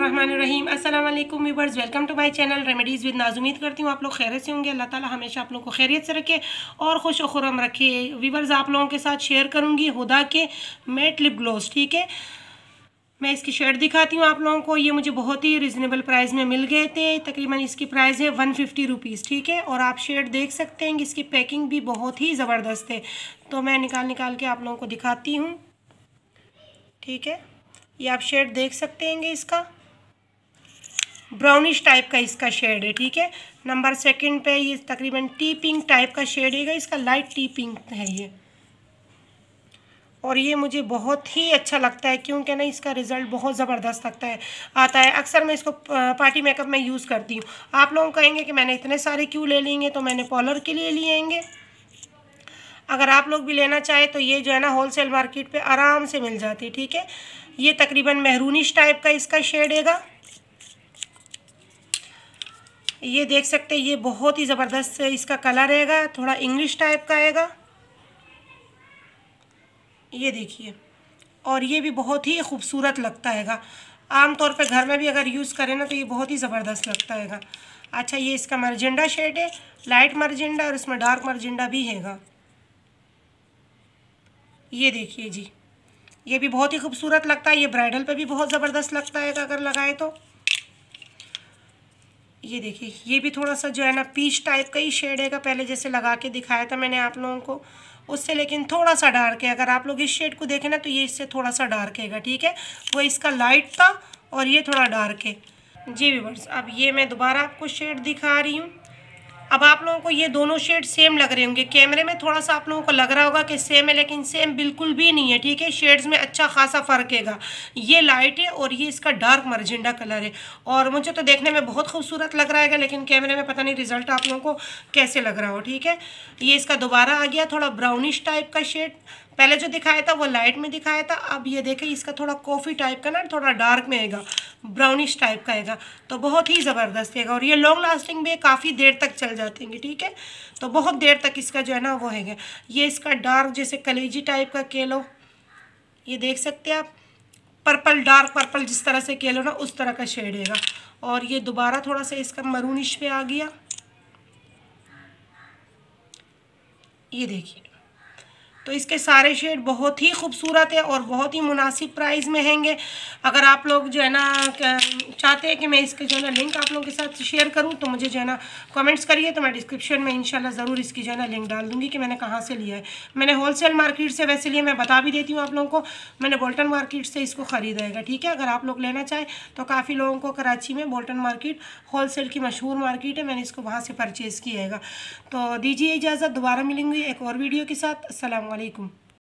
रहीम अस्सलाम वालेकुम viewers welcome to my channel remedies with Naz उम्मीद करती हूँ आप लोग खैरियत से होंगे अल्लाह ताला हमेशा आप लोगों को खैरियत से रखे और खुश खुरम रखे व्यूवर्स आप लोगों के साथ शेयर करूँगी हुदा के मेट लिप ग्लोस ठीक है मैं इसकी शेड दिखाती हूँ आप लोगों को ये मुझे बहुत ही रिजनेबल प्राइस में मिल गए थे तकरीबन इसकी प्राइस है वन फिफ्टी रुपीज़ ठीक है और आप शेड देख सकते हैं इसकी पैकिंग भी बहुत ही ज़बरदस्त है तो मैं निकाल निकाल के आप लोगों को दिखाती हूँ ठीक है ये आप शेड देख सकते हैं इसका ब्राउनिश टाइप का इसका शेड है ठीक है नंबर सेकंड पे ये तकरीबन टी पिंक टाइप का शेड है इसका लाइट टी पिंक है ये और ये मुझे बहुत ही अच्छा लगता है क्योंकि ना इसका रिज़ल्ट बहुत ज़बरदस्त लगता है आता है अक्सर मैं इसको पार्टी मेकअप में यूज़ करती हूँ आप लोग कहेंगे कि मैंने इतने सारे क्यों ले लेंगे तो मैंने पॉलर के लिए आएंगे अगर आप लोग भी लेना चाहें तो ये जो है ना होलसेल मार्केट पे आराम से मिल जाती है ठीक है ये तकरीबन महरूनिश टाइप का इसका शेड हैगा ये देख सकते हैं ये बहुत ही ज़बरदस्त इसका कलर रहेगा थोड़ा इंग्लिश टाइप का आएगा ये देखिए और ये भी बहुत ही खूबसूरत लगता हैगा आमतौर पर घर में भी अगर यूज़ करें ना तो ये बहुत ही ज़बरदस्त लगता हैगा अच्छा ये इसका मर्जेंडा शेड है लाइट मर्जेंडा और इसमें डार्क मर्जेंडा भी हैगा ये देखिए जी ये भी बहुत ही खूबसूरत लगता है ये ब्राइडल पे भी बहुत ज़बरदस्त लगता है अगर लगाए तो ये देखिए ये भी थोड़ा सा जो है ना पीच टाइप का ही शेड है का पहले जैसे लगा के दिखाया था मैंने आप लोगों को उससे लेकिन थोड़ा सा डार्क है अगर आप लोग इस शेड को देखें ना तो ये इससे थोड़ा सा डार्क हैगा ठीक है वो इसका लाइट था और ये थोड़ा डार्क है जी वीवर्स अब ये मैं दोबारा आपको शेड दिखा रही हूँ अब आप लोगों को ये दोनों शेड सेम लग रहे होंगे कैमरे में थोड़ा सा आप लोगों को लग रहा होगा कि सेम है लेकिन सेम बिल्कुल भी नहीं है ठीक है शेड्स में अच्छा खासा फ़र्क हैगा ये लाइट है और ये इसका डार्क मरजेंडा कलर है और मुझे तो देखने में बहुत खूबसूरत लग रहा है लेकिन कैमरे में पता नहीं रिजल्ट आप लोगों को कैसे लग रहा हो ठीक है ये इसका दोबारा आ गया थोड़ा ब्राउनिश टाइप का शेड पहले जो दिखाया था वो लाइट में दिखाया था अब ये देखिए इसका थोड़ा कॉफ़ी टाइप का ना थोड़ा डार्क में आएगा ब्राउनिश टाइप का आएगा तो बहुत ही ज़बरदस्त आएगा और ये लॉन्ग लास्टिंग भी काफ़ी देर तक चल जाते हैं ठीक है तो बहुत देर तक इसका जो है ना वो है ये इसका डार्क जैसे कलेजी टाइप का केलो ये देख सकते हैं आप पर्पल डार्क पर्पल जिस तरह से केलो ना उस तरह का शेड हैगा और ये दोबारा थोड़ा सा इसका मरूनिश पे आ गया ये देखिए तो इसके सारे शेड बहुत ही खूबसूरत है और बहुत ही मुनासिब प्राइस में हैंगे अगर आप लोग जो है ना चाहते हैं कि मैं इसके जो है ना लिंक आप लोगों के साथ शेयर करूँ तो मुझे जो है ना कमेंट्स करिए तो मैं डिस्क्रिप्शन में इंशाल्लाह ज़रूर इसकी जो है ना लिंक डाल दूँगी कि मैंने कहाँ से लिया है मैंने होल मार्केट से वैसे लिए मैं बता भी देती हूँ आप लोगों को मैंने बोल्टन मार्केट से इसको ख़रीदा है ठीक है अगर आप लोग लेना चाहें तो काफ़ी लोगों को कराची में बोल्टन मार्केट होल की मशहूर मार्केट है मैंने इसको वहाँ से परचेज़ किया है तो दीजिए इजाज़त दोबारा मिलेंगी एक और वीडियो के साथ असल আলাইকুম